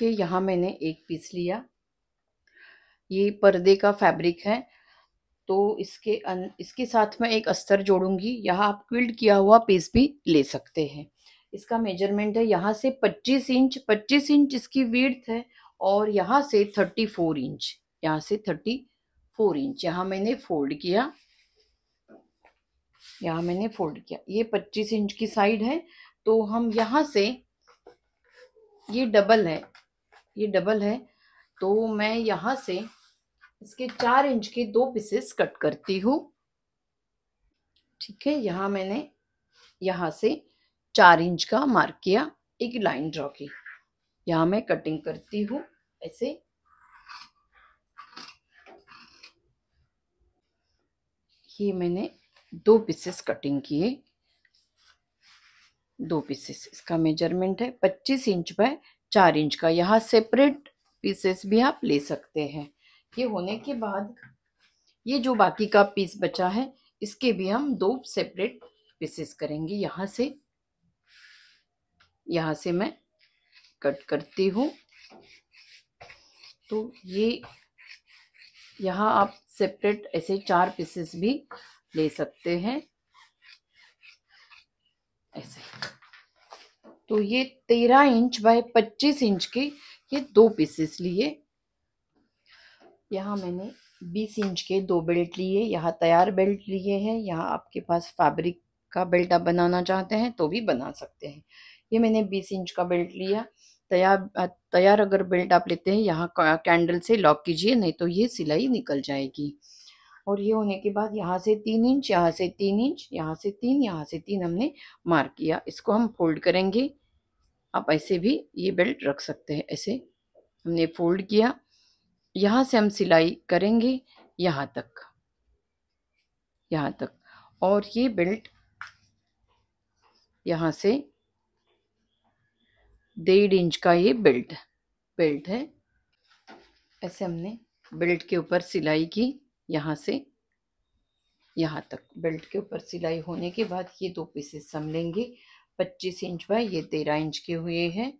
देखिए यहाँ मैंने एक पीस लिया ये पर्दे का फैब्रिक है तो इसके अन, इसके साथ में एक अस्तर जोड़ूंगी यहाँ आप क्विल्ड किया हुआ पीस भी ले सकते हैं इसका मेजरमेंट है यहाँ से 25 इंच 25 इंच इसकी वीड्थ है और यहाँ से 34 इंच यहाँ से 34 इंच यहाँ मैंने फोल्ड किया यहाँ मैंने फोल्ड किया ये 25 इंच की साइड है तो हम यहाँ से ये डबल है ये डबल है तो मैं यहाँ से इसके चार इंच के दो पीसेस कट करती हूँ ठीक है यहाँ मैंने यहाँ से चार इंच का मार्क किया एक लाइन ड्रॉ की यहाँ मैं कटिंग करती हूँ ऐसे ये मैंने दो पीसेस कटिंग किए दो पीसेस इसका मेजरमेंट है 25 इंच बाय चार इंच का यहाँ सेपरेट पीसेस भी आप ले सकते हैं ये होने के बाद ये जो बाकी का पीस बचा है इसके भी हम दो सेपरेट पीसेस करेंगे यहाँ से यहाँ से मैं कट करती हूँ तो ये यहाँ आप सेपरेट ऐसे चार पीसेस भी ले सकते हैं ऐसे तो ये तेरह इंच बाय पच्चीस इंच के ये दो पीसेस लिए यहाँ मैंने बीस इंच के दो बेल्ट लिए यहाँ तैयार बेल्ट लिए हैं यहाँ आपके पास फैब्रिक का बेल्ट आप बनाना चाहते हैं तो भी बना सकते हैं ये मैंने बीस इंच का बेल्ट लिया तैयार तैयार अगर बेल्ट आप लेते हैं यहाँ कैंडल से लॉक कीजिए नहीं तो ये सिलाई निकल जाएगी और ये होने के बाद यहाँ से तीन इंच यहाँ से तीन इंच यहाँ से तीन यहाँ से तीन हमने मार्क किया इसको हम फोल्ड करेंगे आप ऐसे भी ये बेल्ट रख सकते हैं ऐसे हमने फोल्ड किया यहाँ से हम सिलाई करेंगे यहाँ तक यहाँ तक और ये बेल्ट यहाँ से डेढ़ इंच का ये बेल्ट बेल्ट है ऐसे हमने बेल्ट के ऊपर सिलाई की यहाँ से यहाँ तक बेल्ट के ऊपर सिलाई होने के बाद ये दो पीसेस सम लेंगे पच्चीस इंच बाय ये तेरह इंच के हुए हैं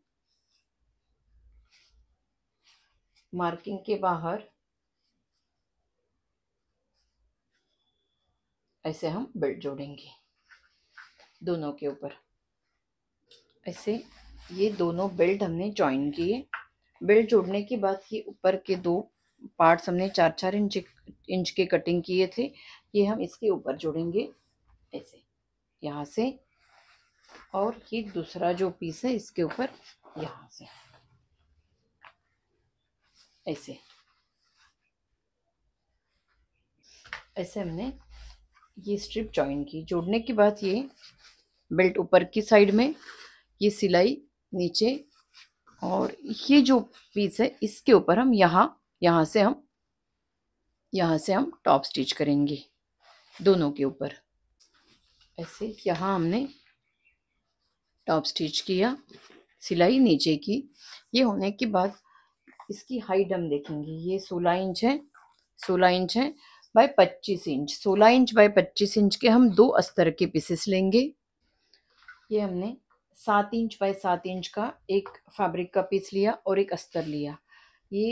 मार्किंग के बाहर ऐसे हम बेल्ट जोड़ेंगे दोनों के ऊपर ऐसे ये दोनों बेल्ट हमने ज्वाइन किए बेल्ट जोड़ने के बाद ये ऊपर के दो पार्ट्स हमने चार चार इंच इंच के कटिंग किए थे ये हम इसके ऊपर जोड़ेंगे ऐसे यहाँ से और ये दूसरा जो पीस है इसके ऊपर यहाँ से ऐसे ऐसे हमने ये स्ट्रिप जॉइन की जोड़ने के बाद ये बेल्ट ऊपर की साइड में ये सिलाई नीचे और ये जो पीस है इसके ऊपर हम यहाँ यहाँ से हम यहाँ से हम टॉप स्टिच करेंगे दोनों के ऊपर ऐसे यहाँ हमने टॉप स्टिच किया सिलाई नीचे की ये होने के बाद इसकी हाइट हम देखेंगे ये सोलह इंच है सोलह इंच है बाय पच्चीस इंच सोलह इंच बाय पच्चीस इंच के हम दो अस्तर के पीसेस लेंगे ये हमने सात इंच बाय सात इंच का एक फैब्रिक का पीस लिया और एक अस्तर लिया ये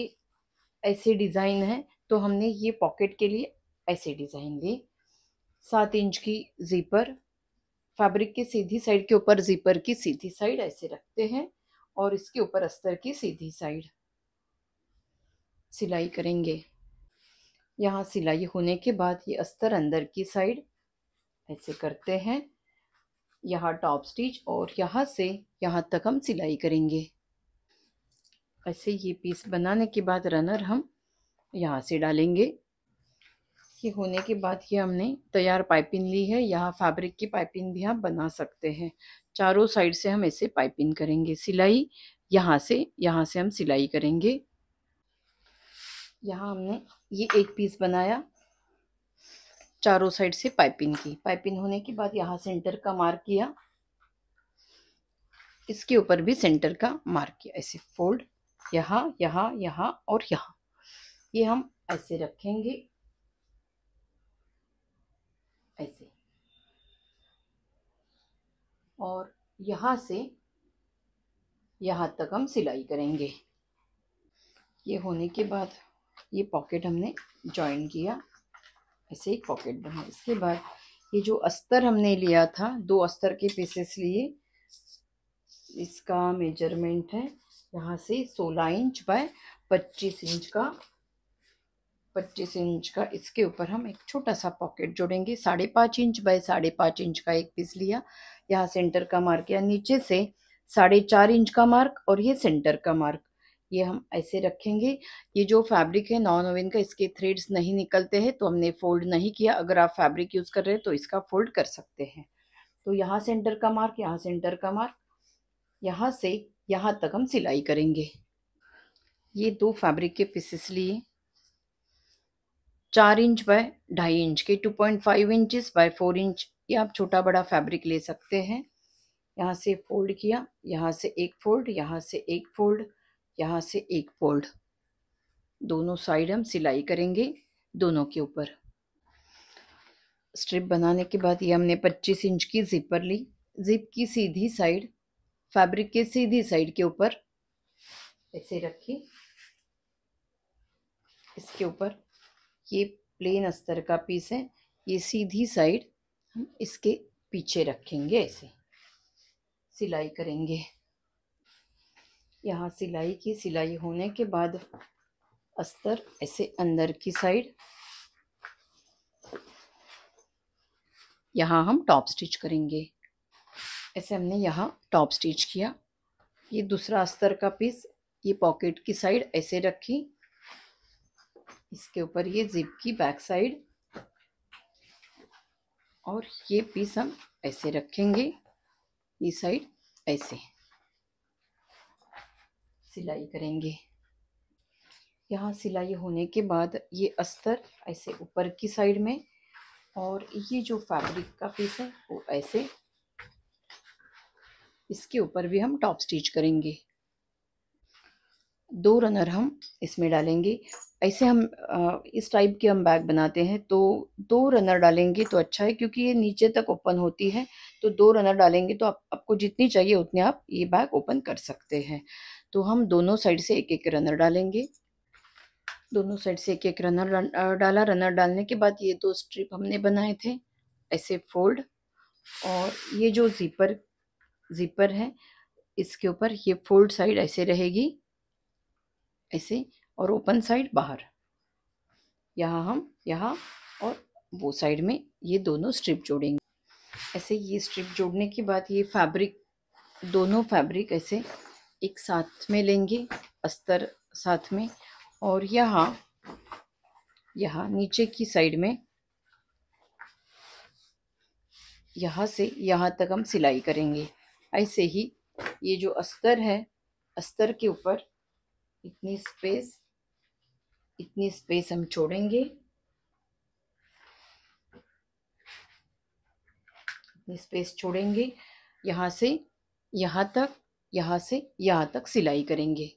ऐसे डिज़ाइन है तो हमने ये पॉकेट के लिए ऐसे डिज़ाइन ली सात इंच की जीपर फैब्रिक की सीधी साइड के ऊपर जीपर की सीधी साइड ऐसे रखते हैं और इसके ऊपर अस्तर की सीधी साइड सिलाई करेंगे यहाँ सिलाई होने के बाद ये अस्तर अंदर की साइड ऐसे करते हैं यहाँ टॉप स्टिच और यहाँ से यहाँ तक हम सिलाई करेंगे ऐसे ये पीस बनाने के बाद रनर हम यहाँ से डालेंगे ये होने के बाद ये हमने तैयार पाइपिंग ली है यहाँ फैब्रिक की पाइपिंग भी आप बना सकते हैं चारों साइड से हम ऐसे पाइपिंग करेंगे सिलाई यहाँ से यहाँ से हम सिलाई करेंगे यहाँ हमने ये एक पीस बनाया चारों साइड से पाइपिंग की पाइपिंग होने के बाद यहाँ सेंटर का मार्क किया इसके ऊपर भी सेंटर का मार्क किया ऐसे फोल्ड यहाँ यहाँ यहाँ और यहाँ ये हम ऐसे रखेंगे ऐसे और यहाँ से यहाँ तक हम सिलाई करेंगे ये होने के बाद ये पॉकेट हमने जॉइन किया ऐसे एक पॉकेट बना इसके बाद ये जो अस्तर हमने लिया था दो अस्तर के पीसेस लिए इसका मेजरमेंट है यहाँ से 16 इंच बाय 25 इंच का पच्चीस इंच का इसके ऊपर हम एक छोटा सा पॉकेट जोड़ेंगे साढ़े पाँच इंच बाय साढ़े पाँच इंच का एक पीस लिया यहाँ सेंटर का मार्क या नीचे से साढ़े चार इंच का मार्क और ये सेंटर का मार्क ये हम ऐसे रखेंगे ये जो फैब्रिक है नॉन ओवन का इसके थ्रेड्स नहीं निकलते हैं तो हमने फोल्ड नहीं किया अगर आप फैब्रिक यूज़ कर रहे हैं तो इसका फोल्ड कर सकते हैं तो यहाँ सेंटर का मार्क यहाँ सेंटर का मार्क यहाँ से यहाँ तक हम सिलाई करेंगे ये दो फैब्रिक के पीसेस लिए चार इंच बाय ढाई इंच के two point five inches by four inch ये आप छोटा बड़ा फैब्रिक ले सकते हैं यहाँ से फोल्ड किया यहाँ से एक फोल्ड यहाँ से एक फोल्ड यहाँ से एक फोल्ड दोनों साइड हम सिलाई करेंगे दोनों के ऊपर स्ट्रिप बनाने के बाद ये हमने 25 इंच की जिपर ली जिप की सीधी साइड फैब्रिक के सीधी साइड के ऊपर ऐसे रखी इसके ऊपर ये प्लेन अस्तर का पीस है ये सीधी साइड हम इसके पीछे रखेंगे ऐसे सिलाई करेंगे यहाँ सिलाई की सिलाई होने के बाद अस्तर ऐसे अंदर की साइड यहाँ हम टॉप स्टिच करेंगे ऐसे हमने यहाँ टॉप स्टिच किया ये दूसरा अस्तर का पीस ये पॉकेट की साइड ऐसे रखी इसके ऊपर ये जिप की बैक साइड और ये पीस हम ऐसे रखेंगे ये साइड ऐसे सिलाई करेंगे यहाँ सिलाई होने के बाद ये अस्तर ऐसे ऊपर की साइड में और ये जो फैब्रिक का पीस है वो ऐसे इसके ऊपर भी हम टॉप स्टिच करेंगे दो रनर हम इसमें डालेंगे ऐसे हम इस टाइप के हम बैग बनाते हैं तो दो रनर डालेंगे तो अच्छा है क्योंकि ये नीचे तक ओपन होती है तो दो रनर डालेंगे तो आप आपको जितनी चाहिए उतने आप ये बैग ओपन कर सकते हैं तो हम दोनों साइड से एक एक रनर डालेंगे दोनों साइड से एक एक रनर डाला रनर डालने के बाद ये दो स्ट्रिप हमने बनाए थे ऐसे फोल्ड और ये जो जीपर जीपर है इसके ऊपर ये फोल्ड साइड ऐसे रहेगी ऐसे और ओपन साइड बाहर यहाँ हम यहाँ और वो साइड में ये दोनों स्ट्रिप जोड़ेंगे ऐसे ये स्ट्रिप जोड़ने के बाद ये फैब्रिक दोनों फैब्रिक ऐसे एक साथ में लेंगे अस्तर साथ में और यहाँ यहाँ नीचे की साइड में यहाँ से यहाँ तक हम सिलाई करेंगे ऐसे ही ये जो अस्तर है अस्तर के ऊपर इतनी स्पेस इतनी स्पेस हम छोड़ेंगे इतनी स्पेस छोड़ेंगे यहाँ से यहाँ तक यहाँ से यहाँ तक सिलाई करेंगे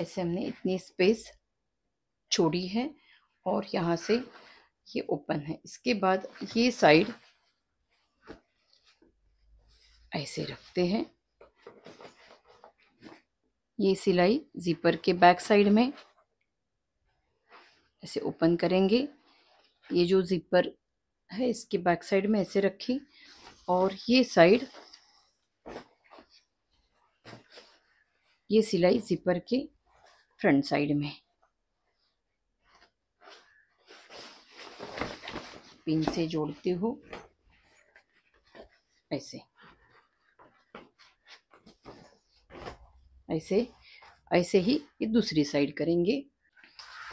ऐसे हमने इतनी स्पेस छोड़ी है और यहाँ से ये ओपन है इसके बाद ये साइड ऐसे रखते हैं ये सिलाई जीपर के बैक साइड में ऐसे ओपन करेंगे ये जो जीपर है इसके बैक साइड में ऐसे रखी और ये साइड ये सिलाई जिपर के फ्रंट साइड में पिन से जोड़ती हो ऐसे ऐसे ऐसे ही ये दूसरी साइड करेंगे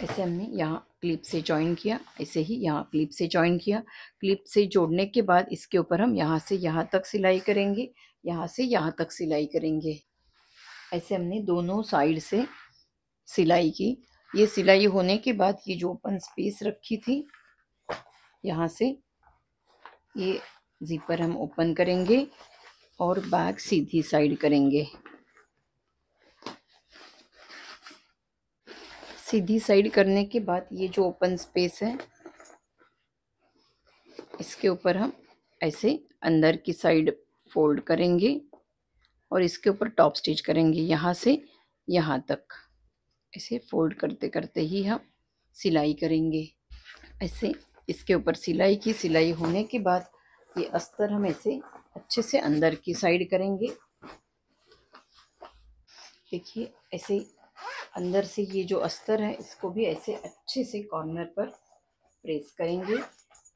ऐसे हमने यहाँ क्लिप से जॉइन किया ऐसे ही यहाँ क्लिप से जॉइन किया क्लिप से जोड़ने के बाद इसके ऊपर हम यहाँ से यहाँ तक सिलाई करेंगे यहाँ से यहाँ तक सिलाई करेंगे ऐसे हमने दोनों साइड से सिलाई की ये सिलाई होने के बाद ये जो ओपन स्पेस रखी थी यहाँ से ये जीपर हम ओपन करेंगे और बैक सीधी साइड करेंगे सीधी साइड करने के बाद ये जो ओपन स्पेस है इसके ऊपर हम ऐसे अंदर की साइड फोल्ड करेंगे और इसके ऊपर टॉप स्टिच करेंगे यहाँ से यहाँ तक ऐसे फोल्ड करते करते ही हम सिलाई करेंगे ऐसे इसके ऊपर सिलाई की सिलाई होने के बाद ये अस्तर हम ऐसे अच्छे से अंदर की साइड करेंगे देखिए ऐसे अंदर से ये जो अस्तर है इसको भी ऐसे अच्छे से कॉर्नर पर प्रेस करेंगे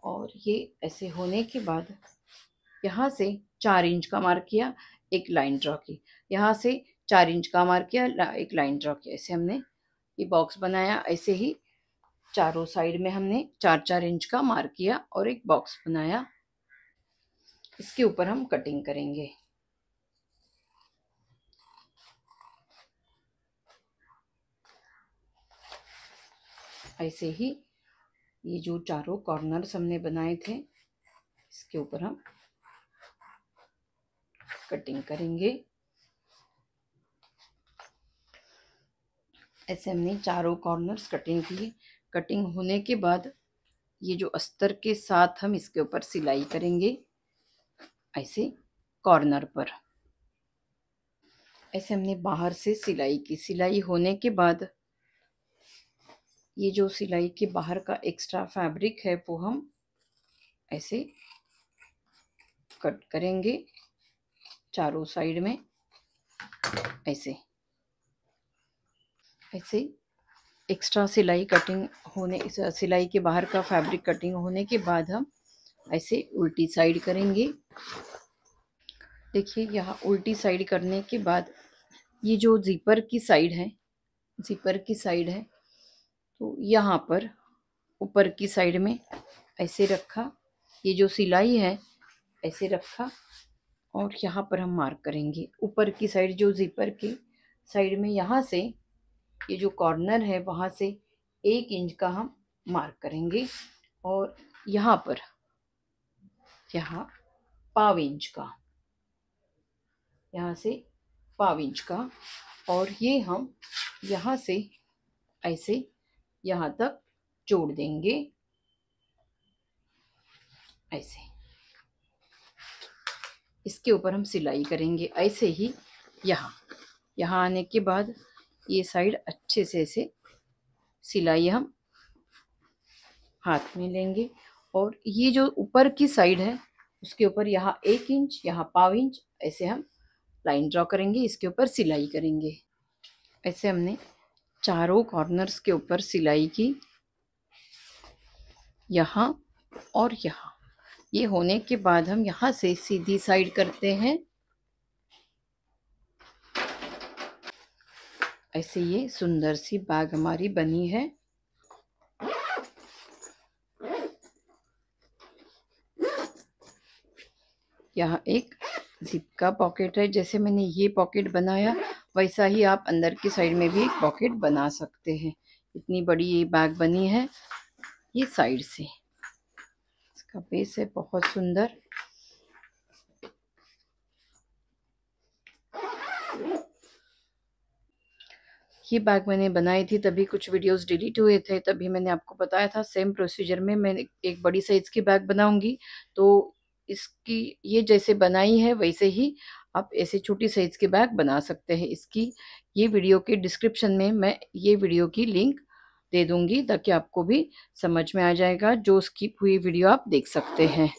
और ये ऐसे होने के बाद यहाँ से चार इंच का मार्क किया एक लाइन ड्रॉ की यहाँ से चार इंच का मार्क किया एक लाइन ड्रॉ किया ऐसे हमने ये बॉक्स बनाया ऐसे ही चारों साइड में हमने चार चार इंच का मार्क किया और एक बॉक्स बनाया इसके ऊपर हम कटिंग करेंगे ऐसे ही ये जो चारों कॉर्नर्स हमने बनाए थे इसके ऊपर हम कटिंग करेंगे ऐसे हमने चारों कॉर्नर्स कटिंग की कटिंग होने के बाद ये जो अस्तर के साथ हम इसके ऊपर सिलाई करेंगे ऐसे कॉर्नर पर ऐसे हमने बाहर से सिलाई की सिलाई होने के बाद ये जो सिलाई के बाहर का एक्स्ट्रा फैब्रिक है वो हम ऐसे कट करेंगे चारों साइड में ऐसे ऐसे एक्स्ट्रा सिलाई कटिंग होने सिलाई के बाहर का फैब्रिक कटिंग होने के बाद हम ऐसे उल्टी साइड करेंगे देखिए यहाँ उल्टी साइड करने के बाद ये जो जीपर की साइड है जीपर की साइड है तो यहाँ पर ऊपर की साइड में ऐसे रखा ये जो सिलाई है ऐसे रखा और यहाँ पर हम मार्क करेंगे ऊपर की साइड जो ज़िपर के साइड में यहाँ से ये जो कॉर्नर है वहाँ से एक इंच का हम मार्क करेंगे और यहाँ पर यहाँ पाव इंच का यहाँ से पाव इंच का और ये हम यहाँ से ऐसे यहाँ तक जोड़ देंगे ऐसे इसके ऊपर हम सिलाई करेंगे ऐसे ही यहाँ यहाँ आने के बाद ये साइड अच्छे से ऐसे सिलाई हम हाथ में लेंगे और ये जो ऊपर की साइड है उसके ऊपर यहाँ एक इंच यहाँ पाव इंच ऐसे हम लाइन ड्रॉ करेंगे इसके ऊपर सिलाई करेंगे ऐसे हमने चारों कॉर्नर्स के ऊपर सिलाई की यहाँ और यहाँ ये होने के बाद हम यहाँ से सीधी साइड करते हैं ऐसे ये सुंदर सी बाग हमारी बनी है यहाँ एक जिप का पॉकेट है जैसे मैंने ये पॉकेट बनाया वैसा ही आप अंदर की साइड में भी एक पॉकेट बना सकते हैं इतनी बड़ी ये बैग बनी है ये साइड से इसका बेस है बहुत सुंदर ये बैग मैंने बनाई थी तभी कुछ वीडियोस डिलीट हुए थे तभी मैंने आपको बताया था सेम प्रोसीजर में मैं एक बड़ी साइज़ की बैग बनाऊंगी तो इसकी ये जैसे बनाई है वैसे ही आप ऐसे छोटी साइज़ के बैग बना सकते हैं इसकी ये वीडियो के डिस्क्रिप्शन में मैं ये वीडियो की लिंक दे दूँगी ताकि आपको भी समझ में आ जाएगा जो स्किप हुई वीडियो आप देख सकते हैं